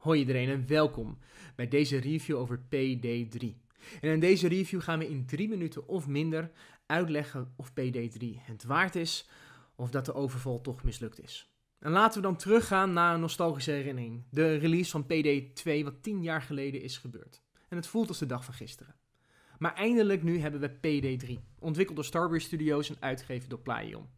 Hoi iedereen en welkom bij deze review over PD3. En in deze review gaan we in drie minuten of minder uitleggen of PD3 het waard is of dat de overval toch mislukt is. En laten we dan teruggaan naar een nostalgische herinnering. De release van PD2 wat tien jaar geleden is gebeurd. En het voelt als de dag van gisteren. Maar eindelijk nu hebben we PD3, ontwikkeld door Starbreeze Studios en uitgegeven door Playon.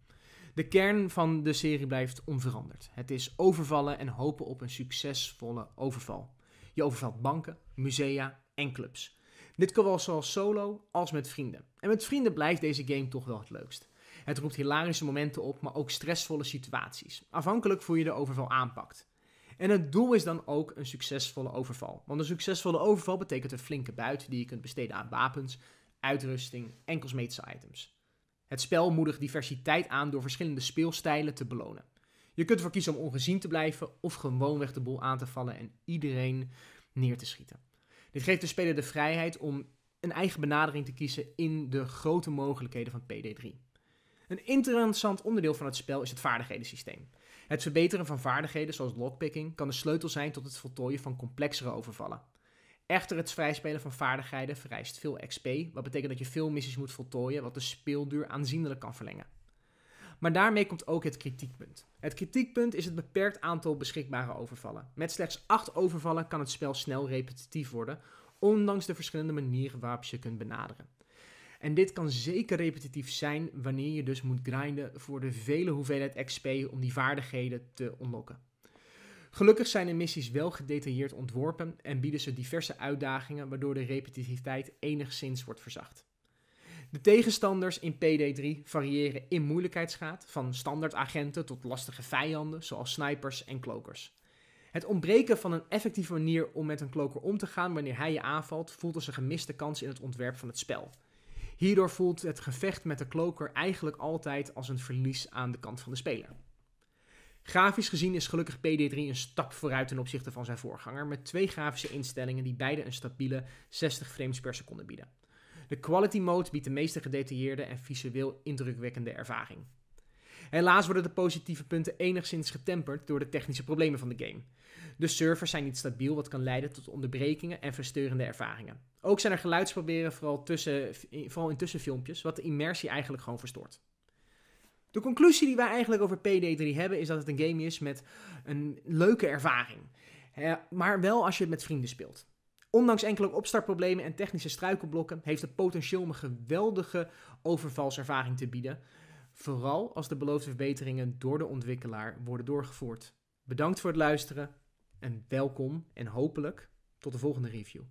De kern van de serie blijft onveranderd. Het is overvallen en hopen op een succesvolle overval. Je overvalt banken, musea en clubs. Dit kan wel zowel solo als met vrienden. En met vrienden blijft deze game toch wel het leukst. Het roept hilarische momenten op, maar ook stressvolle situaties, afhankelijk hoe je de overval aanpakt. En het doel is dan ook een succesvolle overval. Want een succesvolle overval betekent een flinke buit die je kunt besteden aan wapens, uitrusting en cosmetische items. Het spel moedigt diversiteit aan door verschillende speelstijlen te belonen. Je kunt ervoor kiezen om ongezien te blijven of gewoonweg de boel aan te vallen en iedereen neer te schieten. Dit geeft de speler de vrijheid om een eigen benadering te kiezen in de grote mogelijkheden van PD3. Een interessant onderdeel van het spel is het vaardighedensysteem. Het verbeteren van vaardigheden zoals lockpicking kan de sleutel zijn tot het voltooien van complexere overvallen. Echter, het vrijspelen van vaardigheden vereist veel XP, wat betekent dat je veel missies moet voltooien, wat de speelduur aanzienlijk kan verlengen. Maar daarmee komt ook het kritiekpunt. Het kritiekpunt is het beperkt aantal beschikbare overvallen. Met slechts 8 overvallen kan het spel snel repetitief worden, ondanks de verschillende manieren waarop je kunt benaderen. En dit kan zeker repetitief zijn wanneer je dus moet grinden voor de vele hoeveelheid XP om die vaardigheden te ontlokken. Gelukkig zijn de missies wel gedetailleerd ontworpen en bieden ze diverse uitdagingen waardoor de repetitiviteit enigszins wordt verzacht. De tegenstanders in PD3 variëren in moeilijkheidsgraad, van standaard agenten tot lastige vijanden zoals snipers en klokers. Het ontbreken van een effectieve manier om met een kloker om te gaan wanneer hij je aanvalt, voelt als een gemiste kans in het ontwerp van het spel. Hierdoor voelt het gevecht met de kloker eigenlijk altijd als een verlies aan de kant van de speler. Grafisch gezien is gelukkig PD3 een stap vooruit ten opzichte van zijn voorganger, met twee grafische instellingen die beide een stabiele 60 frames per seconde bieden. De Quality Mode biedt de meest gedetailleerde en visueel indrukwekkende ervaring. Helaas worden de positieve punten enigszins getemperd door de technische problemen van de game. De servers zijn niet stabiel, wat kan leiden tot onderbrekingen en versteurende ervaringen. Ook zijn er geluidsproblemen, vooral, tussen, vooral in tussenfilmpjes, wat de immersie eigenlijk gewoon verstoort. De conclusie die wij eigenlijk over PD3 hebben is dat het een game is met een leuke ervaring. maar wel als je het met vrienden speelt. Ondanks enkele opstartproblemen en technische struikelblokken heeft het potentieel om een geweldige overvalservaring te bieden. Vooral als de beloofde verbeteringen door de ontwikkelaar worden doorgevoerd. Bedankt voor het luisteren en welkom en hopelijk tot de volgende review.